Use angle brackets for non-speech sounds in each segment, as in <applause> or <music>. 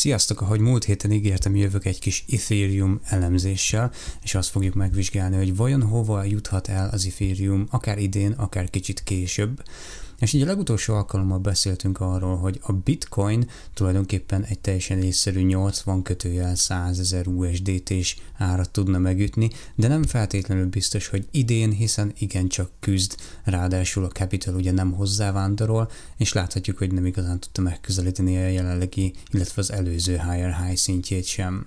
Sziasztok, ahogy múlt héten ígértem, jövök egy kis Ethereum elemzéssel, és azt fogjuk megvizsgálni, hogy vajon hova juthat el az Ethereum, akár idén, akár kicsit később. És így a legutolsó alkalommal beszéltünk arról, hogy a bitcoin tulajdonképpen egy teljesen észszerű 80 kötőjel 100 ezer USDT-s árat tudna megütni, de nem feltétlenül biztos, hogy idén, hiszen igencsak küzd, ráadásul a Capital ugye nem hozzávándorol, és láthatjuk, hogy nem igazán tudta megközelíteni a jelenlegi, illetve az előző higher high szintjét sem.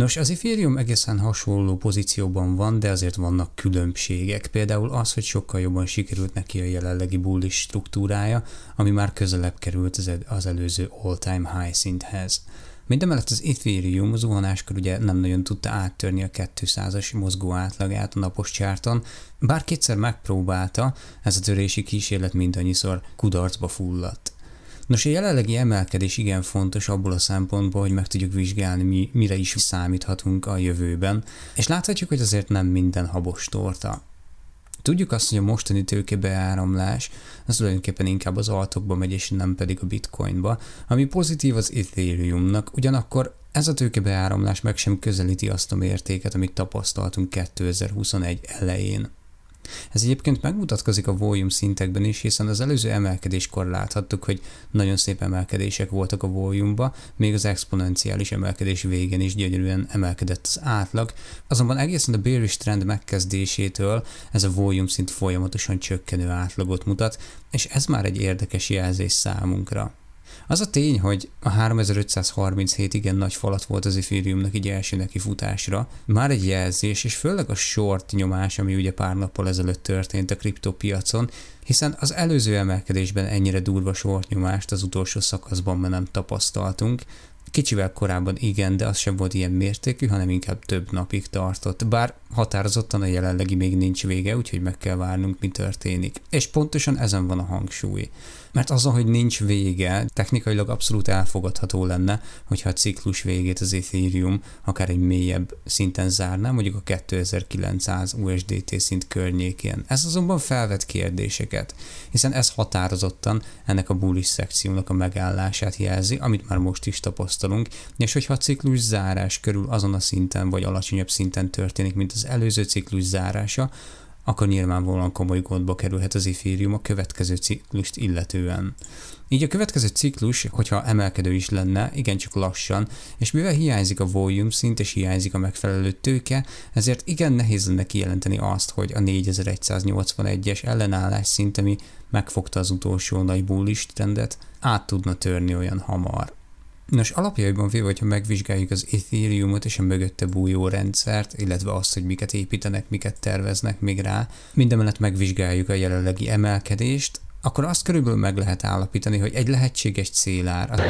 Nos, az Ethereum egészen hasonló pozícióban van, de azért vannak különbségek. Például az, hogy sokkal jobban sikerült neki a jelenlegi bullish struktúrája, ami már közelebb került az előző all-time high szinthez. Mindemellett az Ethereum zuhanáskor ugye nem nagyon tudta áttörni a 200-as mozgó átlagát a napos csárton, bár kétszer megpróbálta, ez a törési kísérlet mindannyiszor kudarcba fulladt. Nos, a jelenlegi emelkedés igen fontos abból a szempontból, hogy meg tudjuk vizsgálni, mi, mire is számíthatunk a jövőben, és láthatjuk, hogy azért nem minden habos torta. Tudjuk azt, hogy a mostani tőkebeáramlás az tulajdonképpen inkább az altokba megy, és nem pedig a bitcoinba, ami pozitív az Ethereumnak, ugyanakkor ez a tőkebeáramlás meg sem közelíti azt a mértéket, amit tapasztaltunk 2021 elején. Ez egyébként megmutatkozik a volume szintekben is, hiszen az előző emelkedéskor láthattuk, hogy nagyon szép emelkedések voltak a volume még az exponenciális emelkedés végén is gyönyörűen emelkedett az átlag, azonban egészen a bearish trend megkezdésétől ez a volume szint folyamatosan csökkenő átlagot mutat, és ez már egy érdekes jelzés számunkra. Az a tény, hogy a 3537 igen nagy falat volt az Ethereumnak így első neki futásra, már egy jelzés, és főleg a short nyomás, ami ugye pár nappal ezelőtt történt a kriptopiacon, hiszen az előző emelkedésben ennyire durva short nyomást az utolsó szakaszban már nem tapasztaltunk, Kicsivel korábban igen, de az sem volt ilyen mértékű, hanem inkább több napig tartott. Bár határozottan a jelenlegi még nincs vége, úgyhogy meg kell várnunk, mi történik. És pontosan ezen van a hangsúly. Mert az, hogy nincs vége, technikailag abszolút elfogadható lenne, hogyha a ciklus végét az Ethereum akár egy mélyebb szinten zárná, mondjuk a 2900 USDT szint környékén. Ez azonban felvet kérdéseket, hiszen ez határozottan ennek a bullish szekciónak a megállását jelzi, amit már most is tapasztalunk, és hogyha a ciklus zárás körül azon a szinten vagy alacsonyabb szinten történik, mint az az előző ciklus zárása, akkor nyilvánvalóan komoly gondba kerülhet az Ethereum a következő ciklust illetően. Így a következő ciklus, hogyha emelkedő is lenne, igencsak lassan, és mivel hiányzik a volume szint és hiányzik a megfelelő tőke, ezért igen nehéz lenne kijelenteni azt, hogy a 4181-es ellenállás szint, ami megfogta az utolsó nagy bullish trendet, át tudna törni olyan hamar. Nos, alapjaiban véve, hogyha megvizsgáljuk az Ethereumot és a mögötte bújó rendszert, illetve azt, hogy miket építenek, miket terveznek még rá, mindemellett megvizsgáljuk a jelenlegi emelkedést, akkor azt körülbelül meg lehet állapítani, hogy egy lehetséges célár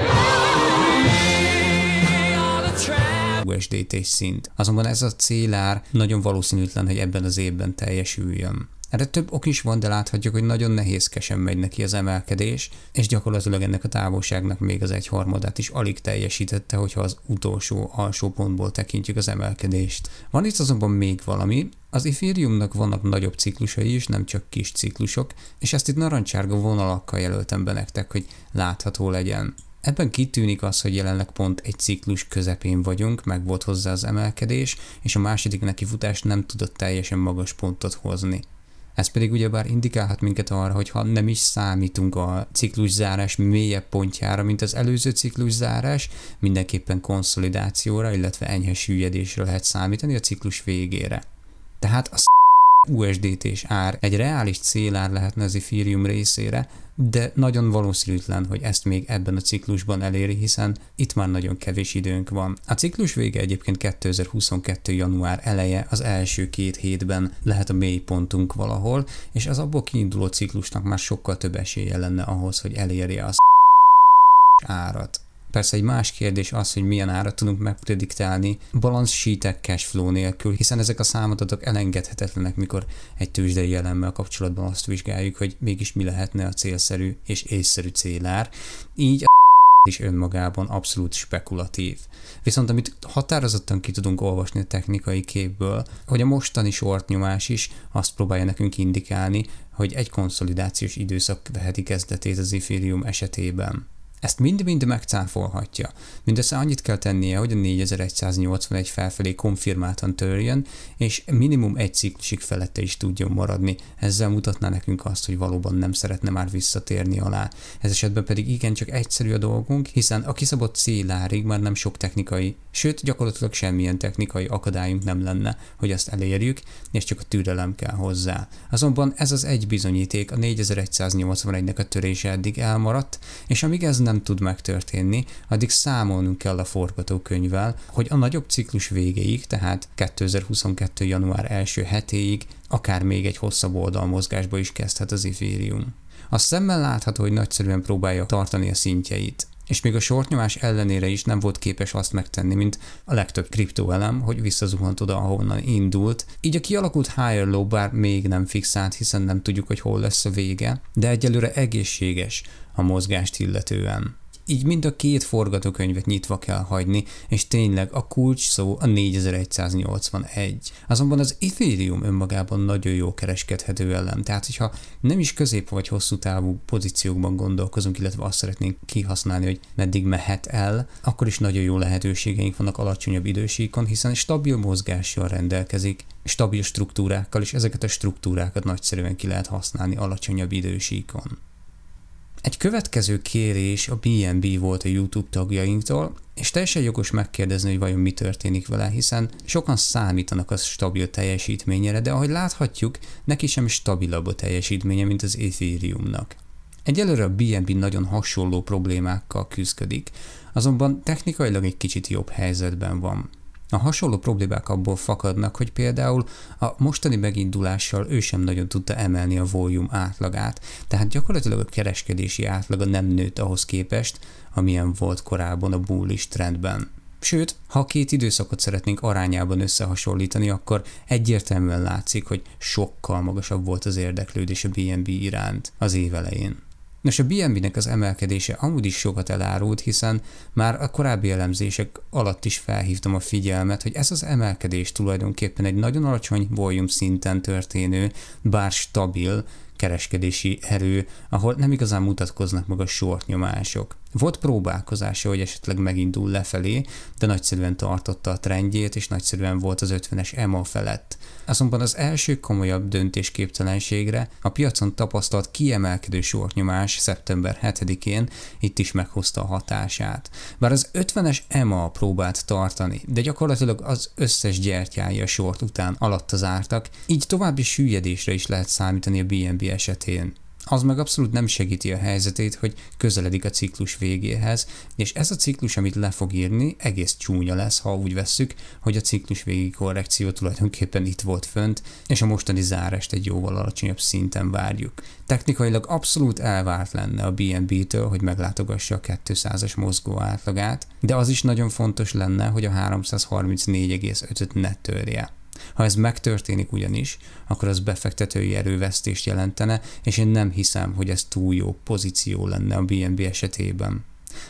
a USDT szint. Azonban ez a célár nagyon valószínűtlen, hogy ebben az évben teljesüljön. Erre több ok is van, de láthatjuk, hogy nagyon nehézkesen megy neki az emelkedés, és gyakorlatilag ennek a távolságnak még az egyharmadát is alig teljesítette, hogyha az utolsó alsó pontból tekintjük az emelkedést. Van itt azonban még valami, az ifériumnak vannak nagyobb ciklusai is, nem csak kis ciklusok, és ezt itt narancsárga vonalakkal jelöltem be nektek, hogy látható legyen. Ebben kitűnik az, hogy jelenleg pont egy ciklus közepén vagyunk, meg volt hozzá az emelkedés, és a második nekifutás nem tudott teljesen magas pontot hozni. Ez pedig ugyebár indikálhat minket arra, hogy ha nem is számítunk a cikluszárás mélyebb pontjára, mint az előző cikluszárás, mindenképpen konszolidációra, illetve enyhe süllyedésre lehet számítani a ciklus végére. Tehát a USDT-s ár egy reális célár lehetne az Ethereum részére, de nagyon valószínűtlen, hogy ezt még ebben a ciklusban eléri, hiszen itt már nagyon kevés időnk van. A ciklus vége egyébként 2022. január eleje, az első két hétben lehet a mélypontunk valahol, és az abból kiinduló ciklusnak már sokkal több esélye lenne ahhoz, hogy elérje az árat. Persze egy más kérdés az, hogy milyen árat tudunk megprediktálni balance sheetek flow nélkül, hiszen ezek a számadatok elengedhetetlenek, mikor egy tőzsdei elemmel kapcsolatban azt vizsgáljuk, hogy mégis mi lehetne a célszerű és észszerű célár. Így a <laughs> is önmagában abszolút spekulatív. Viszont amit határozottan ki tudunk olvasni a technikai képből, hogy a mostani sortnyomás is azt próbálja nekünk indikálni, hogy egy konszolidációs időszak veheti kezdetét az Ethereum esetében. Ezt mind-mind megcáfolhatja. Mindössze annyit kell tennie, hogy a 4181 felfelé konfirmáltan törjön, és minimum egy ciklusig felette is tudjon maradni. Ezzel mutatná nekünk azt, hogy valóban nem szeretne már visszatérni alá. Ez esetben pedig igencsak egyszerű a dolgunk, hiszen a kiszabott célárig már nem sok technikai, sőt gyakorlatilag semmilyen technikai akadályunk nem lenne, hogy ezt elérjük, és csak a türelem kell hozzá. Azonban ez az egy bizonyíték, a 4181-nek a törése eddig elmaradt, és amíg ez nem nem tud megtörténni, addig számolnunk kell a forgatókönyvvel, hogy a nagyobb ciklus végéig, tehát 2022. január első hetéig, akár még egy hosszabb oldalmozgásba is kezdhet az Ethereum. A szemmel látható, hogy nagyszerűen próbálja tartani a szintjeit és még a sortnyomás ellenére is nem volt képes azt megtenni, mint a legtöbb kriptóelem, hogy visszazuhant oda, ahonnan indult. Így a kialakult higher low bár még nem fixált, hiszen nem tudjuk, hogy hol lesz a vége, de egyelőre egészséges a mozgást illetően így mind a két forgatókönyvet nyitva kell hagyni, és tényleg a kulcs szó a 4181. Azonban az Ethereum önmagában nagyon jó kereskedhető ellen, tehát hogyha nem is közép vagy hosszú távú pozíciókban gondolkozunk, illetve azt szeretnénk kihasználni, hogy meddig mehet el, akkor is nagyon jó lehetőségeink vannak alacsonyabb idősíkon, hiszen stabil mozgással rendelkezik, stabil struktúrákkal, és ezeket a struktúrákat nagyszerűen ki lehet használni alacsonyabb idősíkon. Egy következő kérés a BNB volt a YouTube tagjainktól, és teljesen jogos megkérdezni, hogy vajon mi történik vele, hiszen sokan számítanak a stabil teljesítményére, de ahogy láthatjuk, neki sem stabilabb a teljesítménye, mint az Ethereumnak. Egyelőre a BNB nagyon hasonló problémákkal küzdik, azonban technikailag egy kicsit jobb helyzetben van. A hasonló problémák abból fakadnak, hogy például a mostani megindulással ő sem nagyon tudta emelni a volume átlagát, tehát gyakorlatilag a kereskedési átlaga nem nőtt ahhoz képest, amilyen volt korábban a bullish trendben. Sőt, ha két időszakot szeretnénk arányában összehasonlítani, akkor egyértelműen látszik, hogy sokkal magasabb volt az érdeklődés a BNB iránt az évelején. elején. Nos, a BNB-nek az emelkedése amúgy is sokat elárult, hiszen már a korábbi elemzések alatt is felhívtam a figyelmet, hogy ez az emelkedés tulajdonképpen egy nagyon alacsony volume szinten történő, bár stabil kereskedési erő, ahol nem igazán mutatkoznak meg a short nyomások. Volt próbálkozása, hogy esetleg megindul lefelé, de nagyszerűen tartotta a trendjét, és nagyszerűen volt az 50-es EMA felett. Azonban az első komolyabb döntésképtelenségre a piacon tapasztalt kiemelkedő sortnyomás szeptember 7-én itt is meghozta a hatását. Bár az 50-es EMA próbált tartani, de gyakorlatilag az összes gyertyája sort után alatta zártak, így további süllyedésre is lehet számítani a BNB esetén az meg abszolút nem segíti a helyzetét, hogy közeledik a ciklus végéhez, és ez a ciklus, amit le fog írni, egész csúnya lesz, ha úgy vesszük, hogy a ciklus végi korrekció tulajdonképpen itt volt fönt, és a mostani zárást egy jóval alacsonyabb szinten várjuk. Technikailag abszolút elvárt lenne a BNB-től, hogy meglátogassa a 200-as mozgó átlagát, de az is nagyon fontos lenne, hogy a 334,5-öt ne törje. Ha ez megtörténik ugyanis, akkor az befektetői erővesztést jelentene, és én nem hiszem, hogy ez túl jó pozíció lenne a BNB esetében.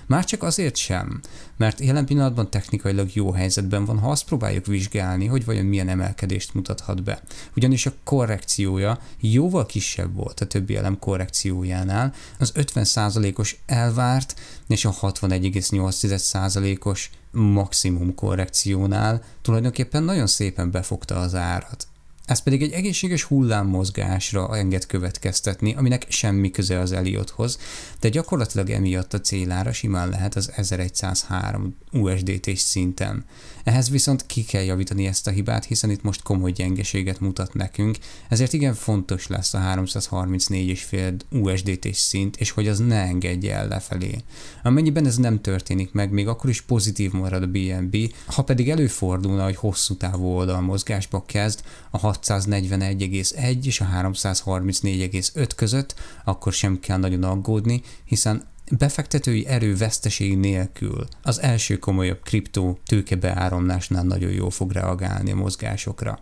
Már csak azért sem, mert jelen pillanatban technikailag jó helyzetben van, ha azt próbáljuk vizsgálni, hogy vajon milyen emelkedést mutathat be. Ugyanis a korrekciója jóval kisebb volt a többi elem korrekciójánál, az 50%-os elvárt és a 61,8%-os maximum korrekciónál tulajdonképpen nagyon szépen befogta az árat. Ez pedig egy egészséges hullámmozgásra enged következtetni, aminek semmi köze az Eliothoz, de gyakorlatilag emiatt a célára simán lehet az 1103 USDT-s szinten. Ehhez viszont ki kell javítani ezt a hibát, hiszen itt most komoly gyengeséget mutat nekünk, ezért igen fontos lesz a 334,5 USDT szint, és hogy az ne engedje el lefelé. Amennyiben ez nem történik meg, még akkor is pozitív marad a BNB, ha pedig előfordulna, hogy hosszú távú oldal mozgásba kezd a 641,1 és a 334,5 között, akkor sem kell nagyon aggódni, hiszen befektetői erő veszteség nélkül az első komolyabb kriptó tőkebeáramlásnál nagyon jól fog reagálni a mozgásokra.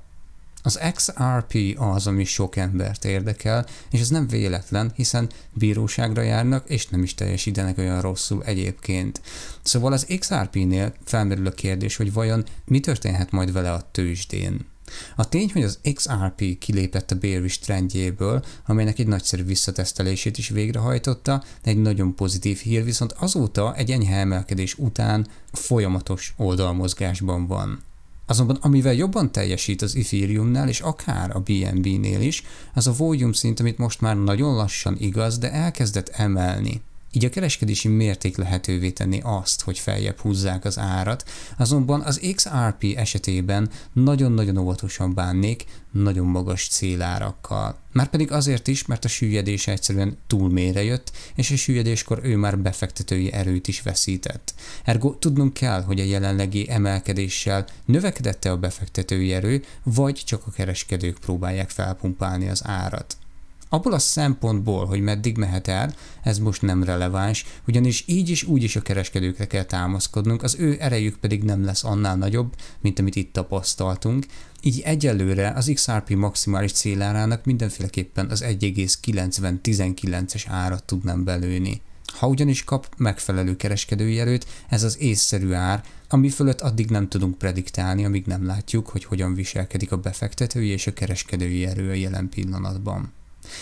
Az XRP az, ami sok embert érdekel, és ez nem véletlen, hiszen bíróságra járnak, és nem is teljesítenek olyan rosszul egyébként. Szóval az XRP-nél felmerül a kérdés, hogy vajon mi történhet majd vele a tőzsdén. A tény, hogy az XRP kilépett a bearish trendjéből, amelynek egy nagyszerű visszatesztelését is végrehajtotta, egy nagyon pozitív hír, viszont azóta egy enyhe emelkedés után folyamatos oldalmozgásban van. Azonban amivel jobban teljesít az Ethereumnál és akár a BNB-nél is, az a volume szint, amit most már nagyon lassan igaz, de elkezdett emelni. Így a kereskedési mérték lehetővé tenni azt, hogy feljebb húzzák az árat, azonban az XRP esetében nagyon-nagyon óvatosan bánnék nagyon magas célárakkal. Márpedig azért is, mert a süllyedés egyszerűen túl mélyre jött, és a süllyedéskor ő már befektetői erőt is veszített. Ergo tudnunk kell, hogy a jelenlegi emelkedéssel növekedette a befektetői erő, vagy csak a kereskedők próbálják felpumpálni az árat. Abból a szempontból, hogy meddig mehet el, ez most nem releváns, ugyanis így is úgy is a kereskedőkre kell támaszkodnunk, az ő erejük pedig nem lesz annál nagyobb, mint amit itt tapasztaltunk, így egyelőre az XRP maximális célárának mindenféleképpen az 1,9019-es árat tudnám belőni. Ha ugyanis kap megfelelő kereskedői erőt, ez az észszerű ár, ami fölött addig nem tudunk prediktálni, amíg nem látjuk, hogy hogyan viselkedik a befektetői és a kereskedői erő a jelen pillanatban.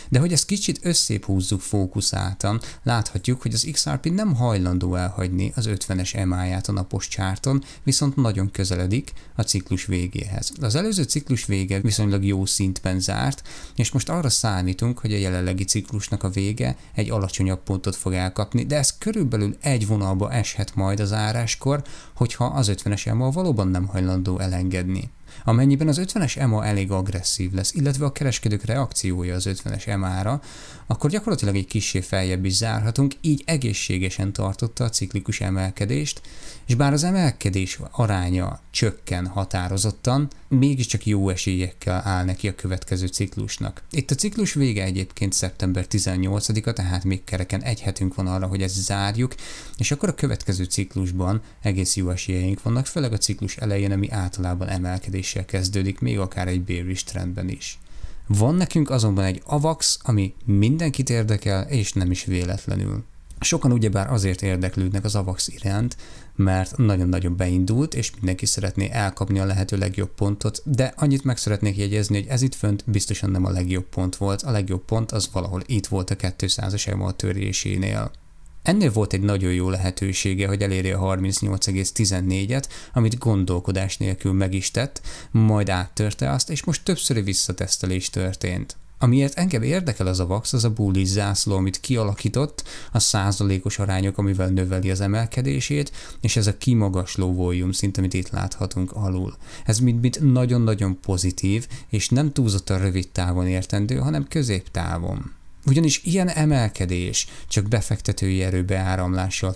De hogy ezt kicsit összép húzzuk fókuszáltan, láthatjuk, hogy az XRP nem hajlandó elhagyni az 50-es emáját a napos csárton, viszont nagyon közeledik a ciklus végéhez. Az előző ciklus vége viszonylag jó szintben zárt, és most arra számítunk, hogy a jelenlegi ciklusnak a vége egy alacsonyabb pontot fog elkapni, de ez körülbelül egy vonalba eshet majd az áráskor, hogyha az 50-es EMA valóban nem hajlandó elengedni. Amennyiben az 50-es EMA elég agresszív lesz, illetve a kereskedők reakciója az 50-es EMA-ra, akkor gyakorlatilag egy kissé feljebb is zárhatunk, így egészségesen tartotta a ciklikus emelkedést, és bár az emelkedés aránya csökken határozottan, mégiscsak jó esélyekkel áll neki a következő ciklusnak. Itt a ciklus vége egyébként szeptember 18-a, tehát még kereken egy hetünk van arra, hogy ezt zárjuk, és akkor a következő ciklusban egész jó esélyeink vannak, főleg a ciklus elején, ami általában emelkedés lépéssel kezdődik, még akár egy bearish trendben is. Van nekünk azonban egy avax, ami mindenkit érdekel, és nem is véletlenül. Sokan ugyebár azért érdeklődnek az AVAX iránt, mert nagyon-nagyon beindult, és mindenki szeretné elkapni a lehető legjobb pontot, de annyit meg szeretnék jegyezni, hogy ez itt fönt biztosan nem a legjobb pont volt, a legjobb pont az valahol itt volt a 200-as EMA törésénél. Ennél volt egy nagyon jó lehetősége, hogy elérje a 38,14-et, amit gondolkodás nélkül meg is tett, majd áttörte azt, és most többszöri visszatesztelés történt. Amiért engem érdekel az a vax, az a búli zászló, amit kialakított, a százalékos arányok, amivel növeli az emelkedését, és ez a kimagasló volume szint, amit itt láthatunk alul. Ez mind-mind nagyon-nagyon pozitív, és nem túlzott a rövid távon értendő, hanem középtávon. Ugyanis ilyen emelkedés csak befektetői erőbe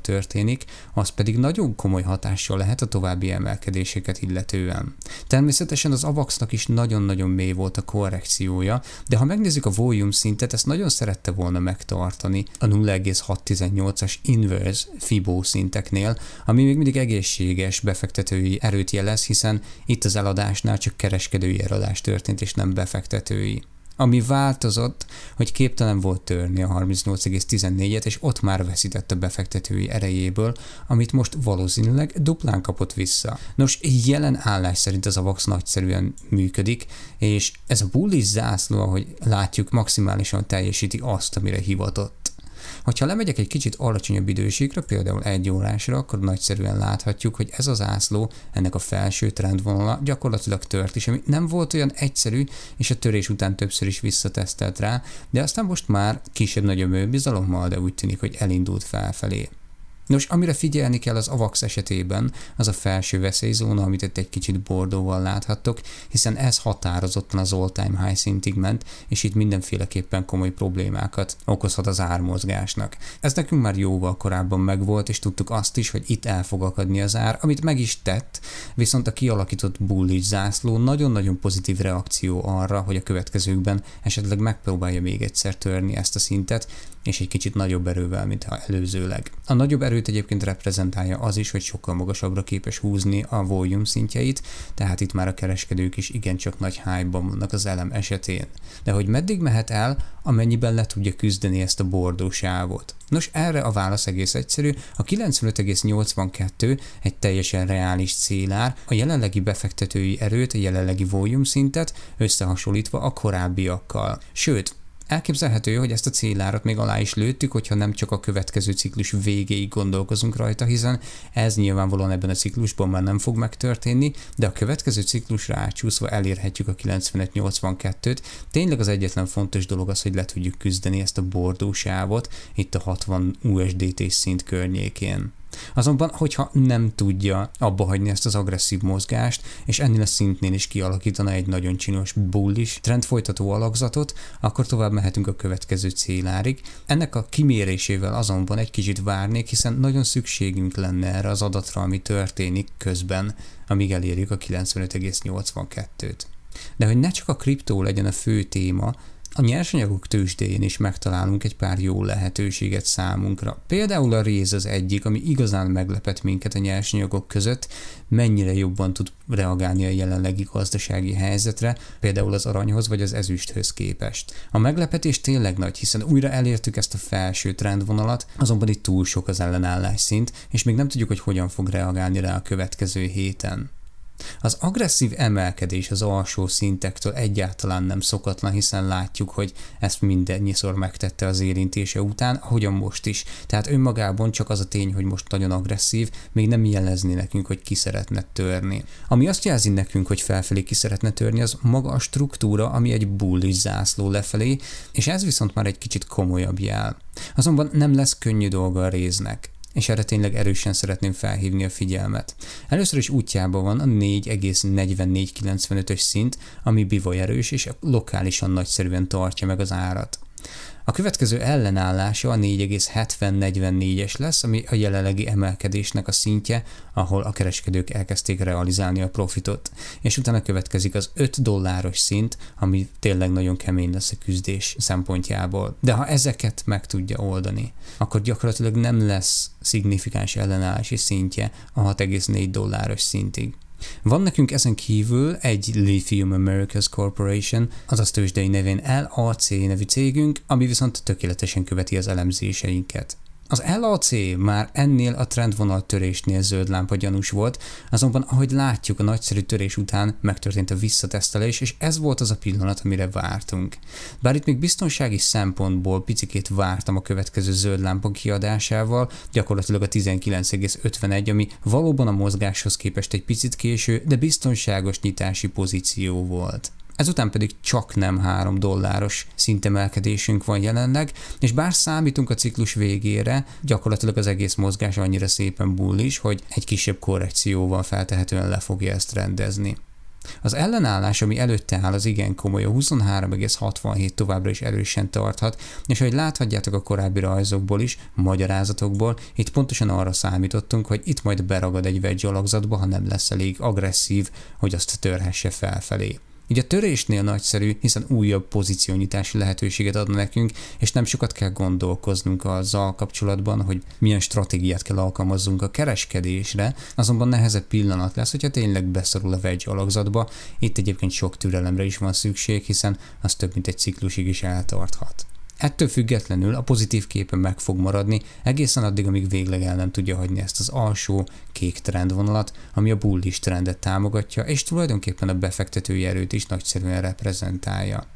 történik, az pedig nagyon komoly hatással lehet a további emelkedéseket illetően. Természetesen az AVAX-nak is nagyon-nagyon mély volt a korrekciója, de ha megnézzük a volume szintet, ezt nagyon szerette volna megtartani a 0,618-as inverse FIBO szinteknél, ami még mindig egészséges befektetői erőt jelez, hiszen itt az eladásnál csak kereskedői eladás történt, és nem befektetői ami változott, hogy képtelen volt törni a 38,14-et, és ott már veszített a befektetői erejéből, amit most valószínűleg duplán kapott vissza. Nos, jelen állás szerint ez a VAX nagyszerűen működik, és ez a bullish zászló, ahogy látjuk, maximálisan teljesíti azt, amire hivatott. Hogyha lemegyek egy kicsit alacsonyabb időségre, például egy órásra, akkor nagyszerűen láthatjuk, hogy ez az ászló, ennek a felső trendvonala gyakorlatilag tört is, ami nem volt olyan egyszerű, és a törés után többször is visszatesztelt rá, de aztán most már kisebb-nagyobb bizalommal, de úgy tűnik, hogy elindult felfelé. Nos, amire figyelni kell az AVAX esetében, az a felső veszélyzóna, amit itt egy kicsit bordóval láthattok, hiszen ez határozottan az all-time high szintig ment, és itt mindenféleképpen komoly problémákat okozhat az ármozgásnak. Ez nekünk már jóval korábban megvolt, és tudtuk azt is, hogy itt el fog akadni az ár, amit meg is tett, viszont a kialakított bullish zászló nagyon-nagyon pozitív reakció arra, hogy a következőkben esetleg megpróbálja még egyszer törni ezt a szintet, és egy kicsit nagyobb erővel, mint ha előzőleg. A nagyobb erő őt egyébként reprezentálja az is, hogy sokkal magasabbra képes húzni a volume szintjeit, tehát itt már a kereskedők is igencsak nagy hype vannak az elem esetén. De hogy meddig mehet el, amennyiben le tudja küzdeni ezt a bordóságot? Nos, erre a válasz egész egyszerű, a 95,82 egy teljesen reális célár, a jelenlegi befektetői erőt, a jelenlegi volume szintet összehasonlítva a korábbiakkal. Sőt, Elképzelhető, hogy ezt a célárat még alá is lőttük, hogyha nem csak a következő ciklus végéig gondolkozunk rajta, hiszen ez nyilvánvalóan ebben a ciklusban már nem fog megtörténni, de a következő ciklusra átsúszva elérhetjük a 95 82-t. Tényleg az egyetlen fontos dolog az, hogy le tudjuk küzdeni ezt a bordósávot itt a 60 USDT szint környékén. Azonban, hogyha nem tudja abba hagyni ezt az agresszív mozgást, és ennél a szintnél is kialakítana egy nagyon csinos bullis trendfolytató alakzatot, akkor tovább mehetünk a következő célárig. Ennek a kimérésével azonban egy kicsit várnék, hiszen nagyon szükségünk lenne erre az adatra, ami történik közben, amíg elérjük a 95,82-t. De hogy ne csak a kriptó legyen a fő téma, a nyersanyagok tőzsdéjén is megtalálunk egy pár jó lehetőséget számunkra. Például a réz az egyik, ami igazán meglepet minket a nyersanyagok között, mennyire jobban tud reagálni a jelenlegi gazdasági helyzetre, például az aranyhoz vagy az ezüsthöz képest. A meglepetés tényleg nagy, hiszen újra elértük ezt a felső trendvonalat, azonban itt túl sok az ellenállás szint, és még nem tudjuk, hogy hogyan fog reagálni rá a következő héten. Az agresszív emelkedés az alsó szintektől egyáltalán nem szokatlan, hiszen látjuk, hogy ezt mindennyiszor megtette az érintése után, ahogyan most is. Tehát önmagában csak az a tény, hogy most nagyon agresszív, még nem jelezni nekünk, hogy ki szeretne törni. Ami azt jelzi nekünk, hogy felfelé ki szeretne törni, az maga a struktúra, ami egy bullis zászló lefelé, és ez viszont már egy kicsit komolyabb jel. Azonban nem lesz könnyű dolga a réznek és erre tényleg erősen szeretném felhívni a figyelmet. Először is útjában van a 4,4495-ös szint, ami bivoly erős és lokálisan nagyszerűen tartja meg az árat. A következő ellenállása a 4,7044-es lesz, ami a jelenlegi emelkedésnek a szintje, ahol a kereskedők elkezdték realizálni a profitot, és utána következik az 5 dolláros szint, ami tényleg nagyon kemény lesz a küzdés szempontjából. De ha ezeket meg tudja oldani, akkor gyakorlatilag nem lesz szignifikáns ellenállási szintje a 6,4 dolláros szintig. Van nekünk ezen kívül egy Lithium Americas Corporation, azaz tőzsdei nevén LAC nevű cégünk, ami viszont tökéletesen követi az elemzéseinket. Az LAC már ennél a trendvonal törésnél zöld lámpa gyanús volt, azonban ahogy látjuk a nagyszerű törés után megtörtént a visszatesztelés, és ez volt az a pillanat, amire vártunk. Bár itt még biztonsági szempontból picikét vártam a következő zöld lámpa kiadásával, gyakorlatilag a 19,51, ami valóban a mozgáshoz képest egy picit késő, de biztonságos nyitási pozíció volt ezután pedig csak nem 3 dolláros szintemelkedésünk van jelenleg, és bár számítunk a ciklus végére, gyakorlatilag az egész mozgás annyira szépen bullis, hogy egy kisebb korrekcióval feltehetően le fogja ezt rendezni. Az ellenállás, ami előtte áll, az igen komoly, a 23,67 továbbra is erősen tarthat, és ahogy láthatjátok a korábbi rajzokból is, magyarázatokból, itt pontosan arra számítottunk, hogy itt majd beragad egy vegy alakzatba, ha nem lesz elég agresszív, hogy azt törhesse felfelé. Így a törésnél nagyszerű, hiszen újabb pozíciónyitási lehetőséget ad nekünk, és nem sokat kell gondolkoznunk azzal kapcsolatban, hogy milyen stratégiát kell alkalmazzunk a kereskedésre, azonban nehezebb pillanat lesz, hogyha tényleg beszorul a vegy alakzatba. Itt egyébként sok türelemre is van szükség, hiszen az több mint egy ciklusig is eltarthat. Ettől függetlenül a pozitív képe meg fog maradni egészen addig, amíg végleg el nem tudja hagyni ezt az alsó kék trendvonalat, ami a bullish trendet támogatja, és tulajdonképpen a befektetői erőt is nagyszerűen reprezentálja.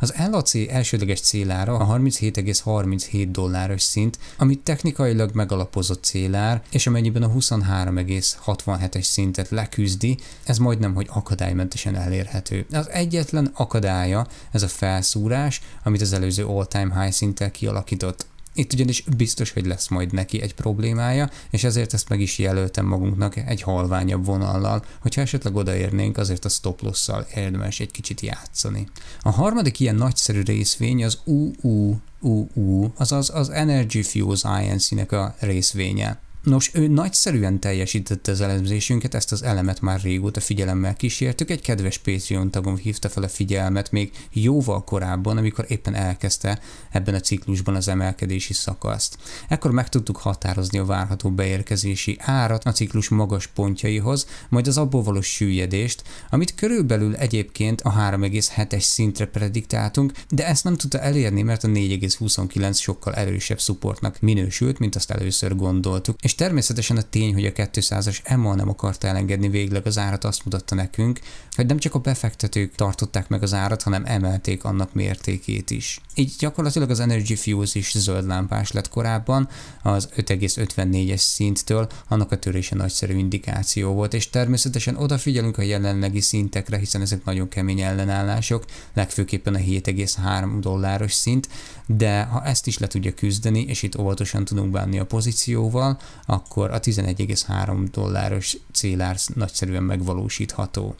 Az LAC elsődleges célára a 37,37 dolláros szint, ami technikailag megalapozott célár, és amennyiben a 23,67-es szintet leküzdi, ez majdnem, hogy akadálymentesen elérhető. Az egyetlen akadálya ez a felszúrás, amit az előző all-time high szinttel kialakított. Itt ugyanis biztos, hogy lesz majd neki egy problémája, és ezért ezt meg is jelöltem magunknak egy halványabb vonallal, hogyha esetleg odaérnénk, azért a stop loss-szal érdemes egy kicsit játszani. A harmadik ilyen nagyszerű részvény az UU UU, azaz az Energy Fuels INC-nek a részvénye. Nos, ő nagyszerűen teljesítette az elemzésünket, ezt az elemet már régóta figyelemmel kísértük, egy kedves Patreon tagom hívta fel a figyelmet még jóval korábban, amikor éppen elkezdte ebben a ciklusban az emelkedési szakaszt. Ekkor meg tudtuk határozni a várható beérkezési árat a ciklus magas pontjaihoz, majd az abból való süllyedést, amit körülbelül egyébként a 3,7-es szintre prediktáltunk, de ezt nem tudta elérni, mert a 4,29 sokkal erősebb supportnak minősült, mint azt először gondoltuk, és természetesen a tény, hogy a 200-as EMA nem akarta elengedni végleg az árat, azt mutatta nekünk, hogy nem csak a befektetők tartották meg az árat, hanem emelték annak mértékét is. Így gyakorlatilag az Energy Fuse is zöld lámpás lett korábban, az 5,54-es szinttől annak a törése nagyszerű indikáció volt, és természetesen odafigyelünk a jelenlegi szintekre, hiszen ezek nagyon kemény ellenállások, legfőképpen a 7,3 dolláros szint, de ha ezt is le tudja küzdeni, és itt óvatosan tudunk bánni a pozícióval, akkor a 11,3 dolláros célár nagyszerűen megvalósítható.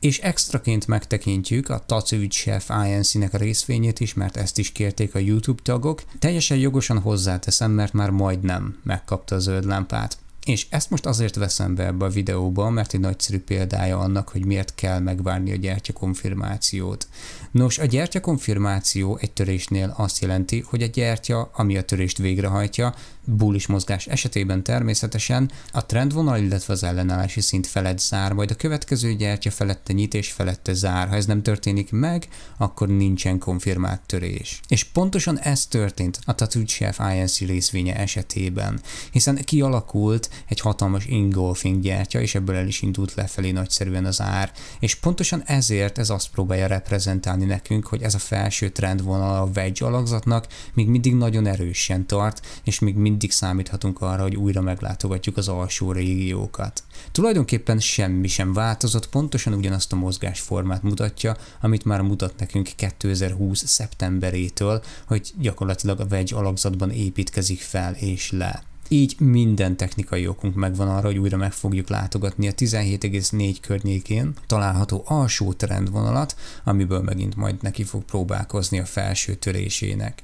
És extraként megtekintjük a Tacügy Chef Inc.-nek a részvényét is, mert ezt is kérték a YouTube tagok. Teljesen jogosan hozzáteszem, mert már majdnem megkapta a zöld lámpát. És ezt most azért veszem be ebbe a videóba, mert egy nagyszerű példája annak, hogy miért kell megvárni a gyertyakonfirmációt. Nos, a gyertyakonfirmáció egy törésnél azt jelenti, hogy a gyertya, ami a törést végrehajtja, Búlis mozgás esetében természetesen a trendvonal, illetve az ellenállási szint felett zár, majd a következő gyertya felette nyit és felette zár. Ha ez nem történik meg, akkor nincsen konfirmált törés. És pontosan ez történt a Chef INC részvénye esetében, hiszen kialakult egy hatalmas ingolfing gyertya, és ebből el is indult lefelé nagyszerűen az ár. És pontosan ezért ez azt próbálja reprezentálni nekünk, hogy ez a felső trendvonal a wedge alakzatnak még mindig nagyon erősen tart, és még mindig mindig számíthatunk arra, hogy újra meglátogatjuk az alsó régiókat. Tulajdonképpen semmi sem változott, pontosan ugyanazt a mozgásformát mutatja, amit már mutat nekünk 2020. szeptemberétől, hogy gyakorlatilag a vegy alakzatban építkezik fel és le. Így minden technikai okunk megvan arra, hogy újra meg fogjuk látogatni a 17,4 környékén található alsó trendvonalat, amiből megint majd neki fog próbálkozni a felső törésének.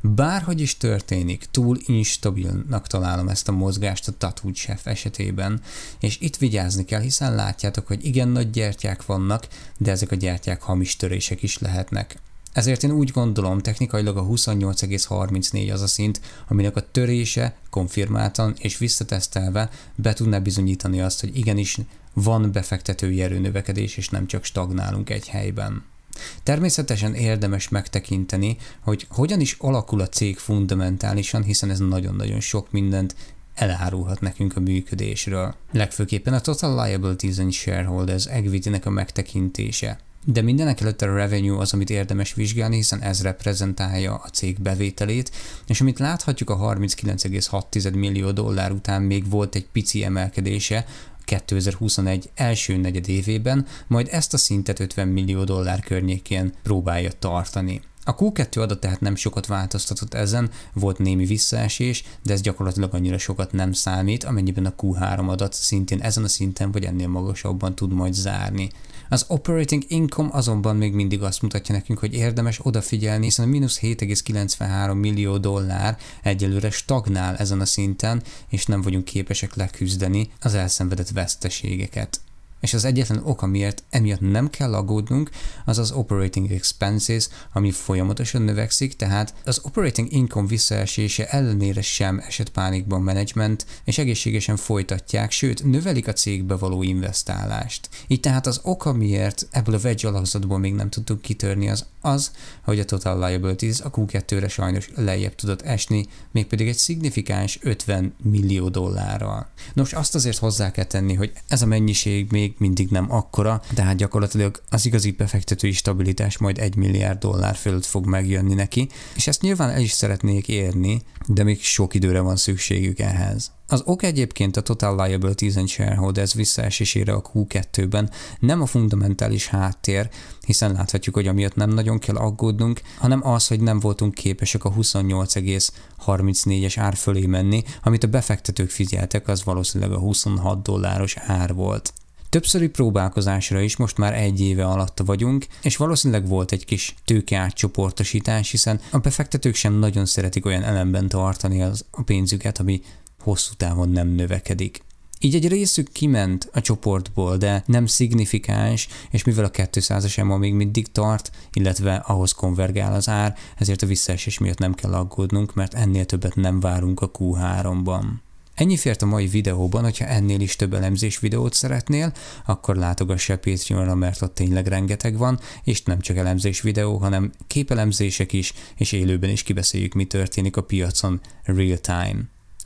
Bárhogy is történik, túl instabilnak találom ezt a mozgást a Tattoo Chef esetében, és itt vigyázni kell, hiszen látjátok, hogy igen nagy gyertyák vannak, de ezek a gyertyák hamis törések is lehetnek. Ezért én úgy gondolom, technikailag a 28,34 az a szint, aminek a törése konfirmáltan és visszatesztelve be tudná bizonyítani azt, hogy igenis van befektetői erőnövekedés, és nem csak stagnálunk egy helyben. Természetesen érdemes megtekinteni, hogy hogyan is alakul a cég fundamentálisan, hiszen ez nagyon-nagyon sok mindent elárulhat nekünk a működésről. Legfőképpen a Total Liabilities and Shareholders equity a megtekintése. De mindenek előtt a revenue az, amit érdemes vizsgálni, hiszen ez reprezentálja a cég bevételét, és amit láthatjuk a 39,6 millió dollár után még volt egy pici emelkedése, 2021 első negyedévében, majd ezt a szintet 50 millió dollár környékén próbálja tartani. A Q2 adat tehát nem sokat változtatott ezen, volt némi visszaesés, de ez gyakorlatilag annyira sokat nem számít, amennyiben a Q3 adat szintén ezen a szinten vagy ennél magasabban tud majd zárni. Az operating income azonban még mindig azt mutatja nekünk, hogy érdemes odafigyelni, hiszen a mínusz 7,93 millió dollár egyelőre stagnál ezen a szinten, és nem vagyunk képesek leküzdeni az elszenvedett veszteségeket és az egyetlen oka miért emiatt nem kell aggódnunk, az az operating expenses, ami folyamatosan növekszik, tehát az operating income visszaesése ellenére sem esett pánikban management, és egészségesen folytatják, sőt, növelik a cégbe való investálást. Így tehát az oka miért ebből a wedge alakzatból még nem tudtuk kitörni az az, hogy a total liabilities a Q2-re sajnos lejjebb tudott esni, mégpedig egy szignifikáns 50 millió dollárral. Nos, azt azért hozzá kell tenni, hogy ez a mennyiség még még mindig nem akkora, tehát gyakorlatilag az igazi befektetői stabilitás majd egy milliárd dollár fölött fog megjönni neki, és ezt nyilván el is szeretnék érni, de még sok időre van szükségük ehhez. Az ok egyébként a Total liability and Shareholders visszaesésére a Q2-ben nem a fundamentális háttér, hiszen láthatjuk, hogy amiatt nem nagyon kell aggódnunk, hanem az, hogy nem voltunk képesek a 28,34-es ár fölé menni, amit a befektetők figyeltek, az valószínűleg a 26 dolláros ár volt. Többszöri próbálkozásra is most már egy éve alatt vagyunk, és valószínűleg volt egy kis tőke átcsoportosítás, hiszen a befektetők sem nagyon szeretik olyan elemben tartani az, a pénzüket, ami hosszú távon nem növekedik. Így egy részük kiment a csoportból, de nem szignifikáns, és mivel a 200-as ma még mindig tart, illetve ahhoz konvergál az ár, ezért a visszaesés miatt nem kell aggódnunk, mert ennél többet nem várunk a Q3-ban. Ennyi fért a mai videóban, hogyha ennél is több elemzés videót szeretnél, akkor látogass el Patreonra, mert ott tényleg rengeteg van, és nem csak elemzés videó, hanem képelemzések is, és élőben is kibeszéljük, mi történik a piacon real time.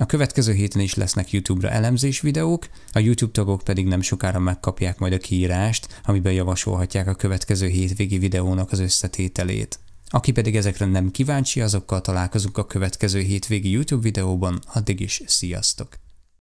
A következő héten is lesznek YouTube-ra elemzés videók, a YouTube tagok pedig nem sokára megkapják majd a kiírást, amiben javasolhatják a következő hétvégi videónak az összetételét. Aki pedig ezekre nem kíváncsi, azokkal találkozunk a következő hétvégi YouTube videóban, addig is sziasztok!